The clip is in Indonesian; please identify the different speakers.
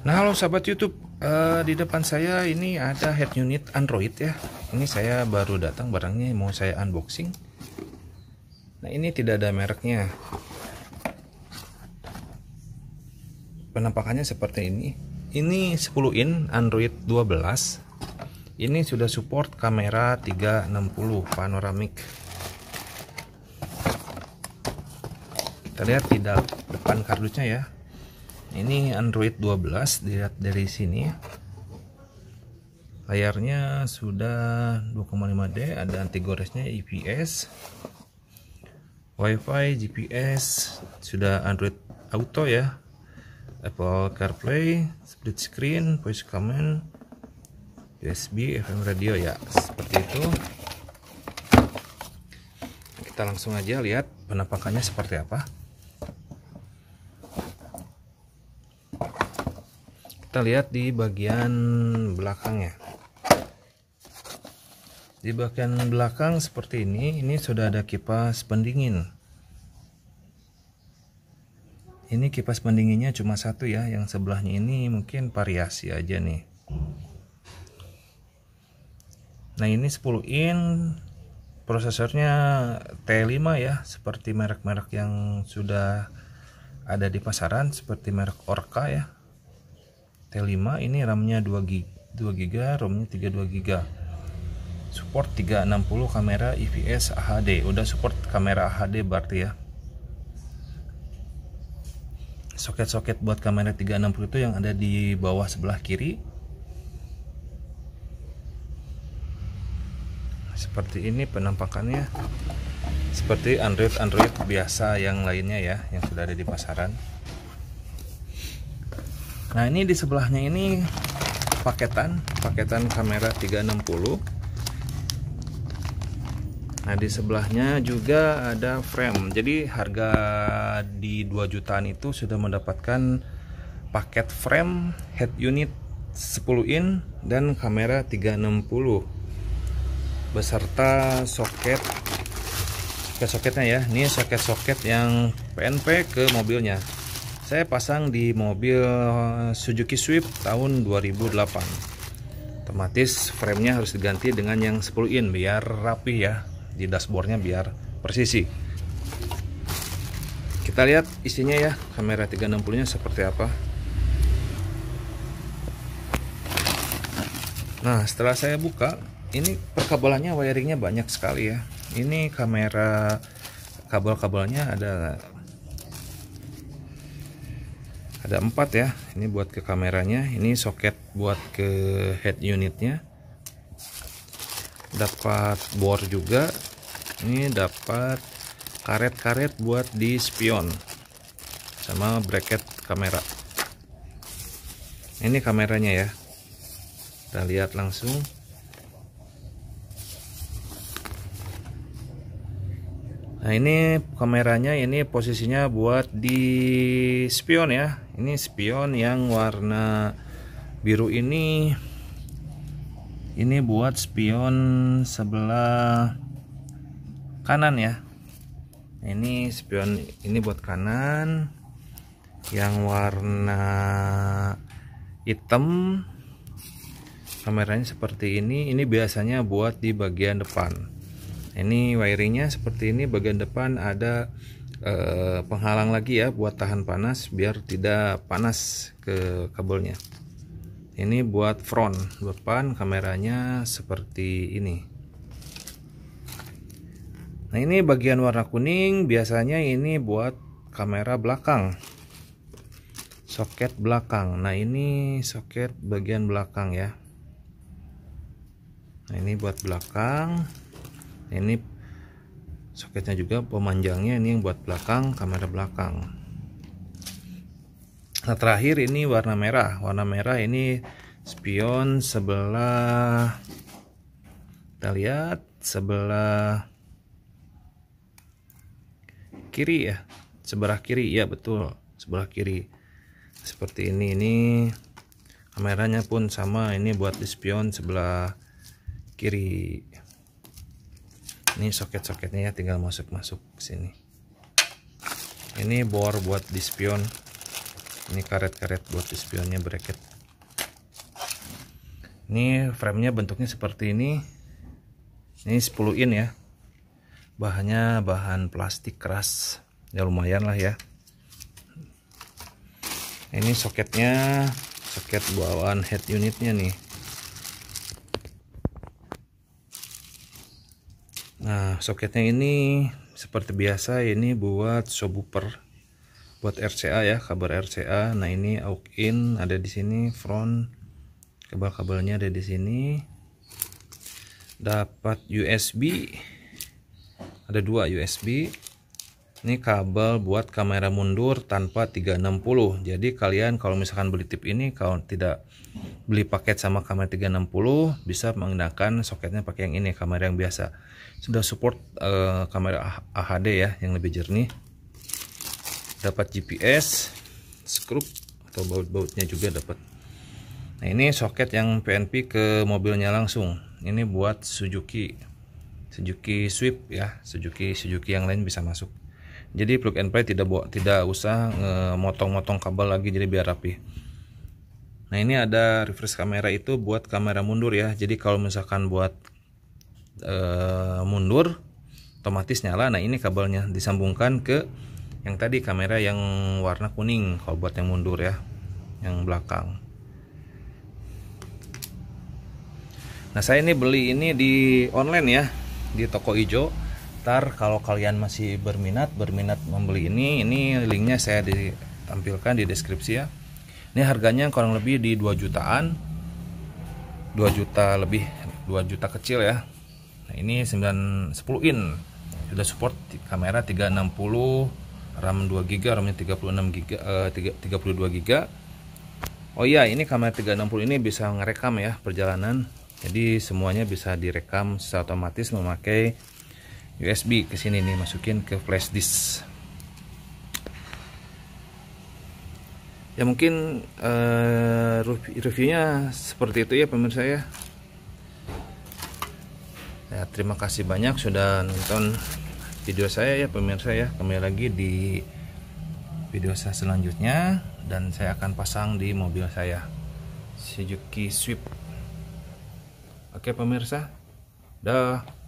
Speaker 1: Nah, halo sahabat YouTube, uh, di depan saya ini ada head unit Android ya. Ini saya baru datang barangnya mau saya unboxing. Nah, ini tidak ada mereknya. Penampakannya seperti ini. Ini 10 in Android 12. Ini sudah support kamera 360 panoramik. Kita lihat tidak depan kardusnya ya ini Android 12 dilihat dari sini layarnya sudah 2,5D ada anti goresnya IPS WiFi GPS sudah Android Auto ya Apple CarPlay split screen voice command USB FM radio ya seperti itu kita langsung aja lihat penampakannya seperti apa kita lihat di bagian belakangnya di bagian belakang seperti ini ini sudah ada kipas pendingin ini kipas pendinginnya cuma satu ya yang sebelahnya ini mungkin variasi aja nih nah ini 10 in prosesornya T5 ya seperti merek-merek yang sudah ada di pasaran seperti merek Orca ya T5 ini RAM-nya 2 GB, 2 GB, ROM-nya 32 GB. Support 360 kamera IPS HD. Udah support kamera HD berarti ya. Soket-soket buat kamera 360 itu yang ada di bawah sebelah kiri. Seperti ini penampakannya. Seperti Android-Android biasa yang lainnya ya, yang sudah ada di pasaran nah ini di sebelahnya ini paketan paketan kamera 360 Nah di sebelahnya juga ada frame. Jadi harga di 2 jutaan itu sudah mendapatkan paket frame, head unit 10 in dan kamera 360 beserta soket ke soketnya ya. Ini soket-soket yang PNP ke mobilnya saya pasang di mobil Suzuki Swift tahun 2008 otomatis framenya harus diganti dengan yang 10 in biar rapi ya di dashboardnya biar persisi kita lihat isinya ya kamera 360 nya seperti apa nah setelah saya buka ini perkabelannya wiringnya banyak sekali ya ini kamera kabel-kabelnya ada ada empat ya ini buat ke kameranya ini soket buat ke head unitnya dapat bor juga ini dapat karet-karet buat di spion sama bracket kamera ini kameranya ya kita lihat langsung Nah ini kameranya ini posisinya buat di spion ya Ini spion yang warna biru ini Ini buat spion sebelah kanan ya Ini spion ini buat kanan Yang warna hitam Kameranya seperti ini Ini biasanya buat di bagian depan ini wiringnya seperti ini bagian depan ada eh, penghalang lagi ya buat tahan panas biar tidak panas ke kabelnya ini buat front depan kameranya seperti ini nah ini bagian warna kuning biasanya ini buat kamera belakang soket belakang nah ini soket bagian belakang ya nah ini buat belakang ini soketnya juga pemanjangnya ini yang buat belakang kamera belakang nah terakhir ini warna merah warna merah ini spion sebelah kita lihat sebelah kiri ya sebelah kiri ya betul sebelah kiri seperti ini ini kameranya pun sama ini buat di spion sebelah kiri ini soket-soketnya ya tinggal masuk-masuk sini ini bor buat dispion ini karet-karet buat di spionnya bracket ini framenya bentuknya seperti ini ini 10 in ya bahannya bahan plastik keras ya lumayan lah ya ini soketnya soket bawaan head unitnya nih soketnya ini seperti biasa ini buat subwoofer buat RCA ya, kabel RCA. Nah, ini aux in ada di sini, front kabel-kabelnya ada di sini. Dapat USB ada dua USB ini kabel buat kamera mundur tanpa 360 jadi kalian kalau misalkan beli tip ini kalau tidak beli paket sama kamera 360 bisa menggunakan soketnya pakai yang ini kamera yang biasa sudah support uh, kamera AHD ya yang lebih jernih dapat GPS skrup atau baut-bautnya juga dapat nah ini soket yang PNP ke mobilnya langsung ini buat Suzuki Suzuki Swift ya Suzuki Suzuki yang lain bisa masuk jadi plug and play tidak buat tidak usah motong-motong kabel lagi jadi biar rapi nah ini ada refresh kamera itu buat kamera mundur ya jadi kalau misalkan buat e, mundur otomatis nyala nah ini kabelnya disambungkan ke yang tadi kamera yang warna kuning kalau buat yang mundur ya yang belakang nah saya ini beli ini di online ya di toko hijau Ntar kalau kalian masih berminat berminat membeli ini, ini linknya saya ditampilkan di deskripsi ya. Ini harganya kurang lebih di 2 jutaan. 2 juta lebih, 2 juta kecil ya. Nah, ini 9 10 in. Sudah support kamera 360 RAM 2 GB, ram 36 GB, eh, 32 GB. Oh iya, ini kamera 360 ini bisa ngerekam ya perjalanan. Jadi semuanya bisa direkam secara otomatis memakai USB ke sini nih masukin ke flash disk ya mungkin uh, reviewnya seperti itu ya pemirsa ya ya terima kasih banyak sudah nonton video saya ya pemirsa ya kembali lagi di video saya selanjutnya dan saya akan pasang di mobil saya Suzuki Swift oke pemirsa dah